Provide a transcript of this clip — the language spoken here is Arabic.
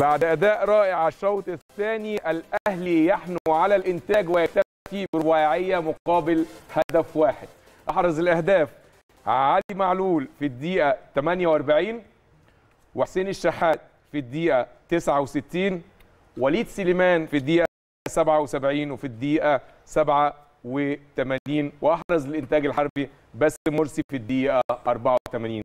بعد أداء رائع الشوط الثاني الأهلي يحنو على الإنتاج ويكتفي برباعية مقابل هدف واحد أحرز الأهداف علي معلول في الدقيقة 48 وحسين الشحات في الدقيقة 69 وليد سليمان في الدقيقة 77 وفي الدقيقة 87 وأحرز الإنتاج الحربي بس مرسي في الدقيقة 84